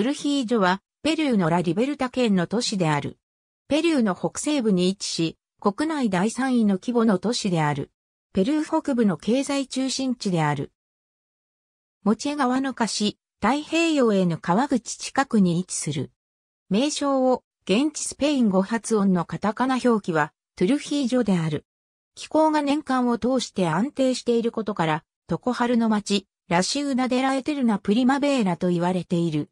トゥルヒージョは、ペルーのラ・リベルタ県の都市である。ペルーの北西部に位置し、国内第3位の規模の都市である。ペルー北部の経済中心地である。モチェ川の貸し、太平洋への川口近くに位置する。名称を、現地スペイン語発音のカタカナ表記は、トゥルヒージョである。気候が年間を通して安定していることから、常春の町、ラシウナデラエテルナプリマベーラと言われている。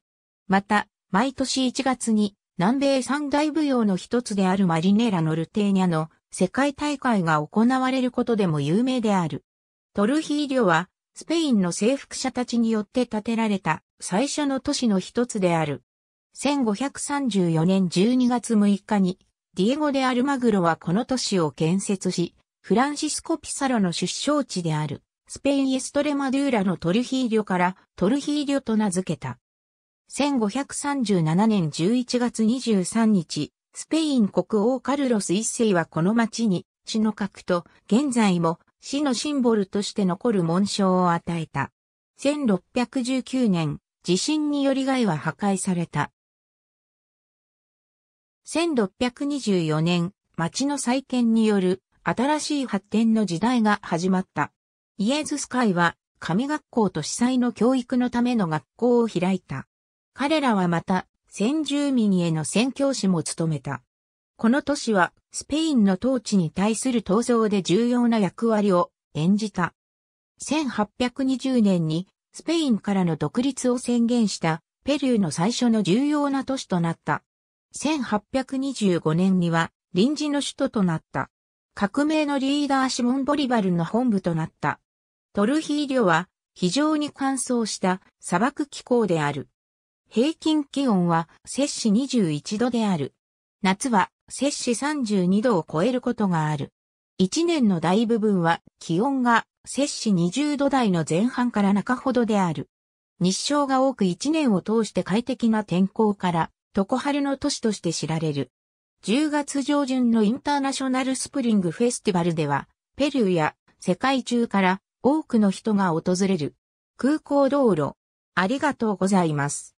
また、毎年1月に南米三大舞踊の一つであるマリネラノルテーニャの世界大会が行われることでも有名である。トルヒーリョはスペインの征服者たちによって建てられた最初の都市の一つである。1534年12月6日にディエゴ・デ・アルマグロはこの都市を建設し、フランシスコ・ピサロの出生地であるスペイン・エストレマドゥーラのトルヒーリョからトルヒーリョと名付けた。1537年11月23日、スペイン国王カルロス一世はこの町に、死の核と、現在も、死のシンボルとして残る紋章を与えた。1619年、地震により害は破壊された。1624年、町の再建による新しい発展の時代が始まった。イエズス会は、神学校と司祭の教育のための学校を開いた。彼らはまた、先住民への宣教師も務めた。この都市は、スペインの統治に対する闘争で重要な役割を演じた。1820年に、スペインからの独立を宣言した、ペルーの最初の重要な都市となった。1825年には、臨時の首都となった。革命のリーダーシモン・ボリバルの本部となった。トルヒーリョは非常に乾燥した砂漠気候である。平均気温は摂氏21度である。夏は摂氏32度を超えることがある。一年の大部分は気温が摂氏20度台の前半から中ほどである。日照が多く一年を通して快適な天候から、常春の都市として知られる。10月上旬のインターナショナルスプリングフェスティバルでは、ペルーや世界中から多くの人が訪れる。空港道路。ありがとうございます。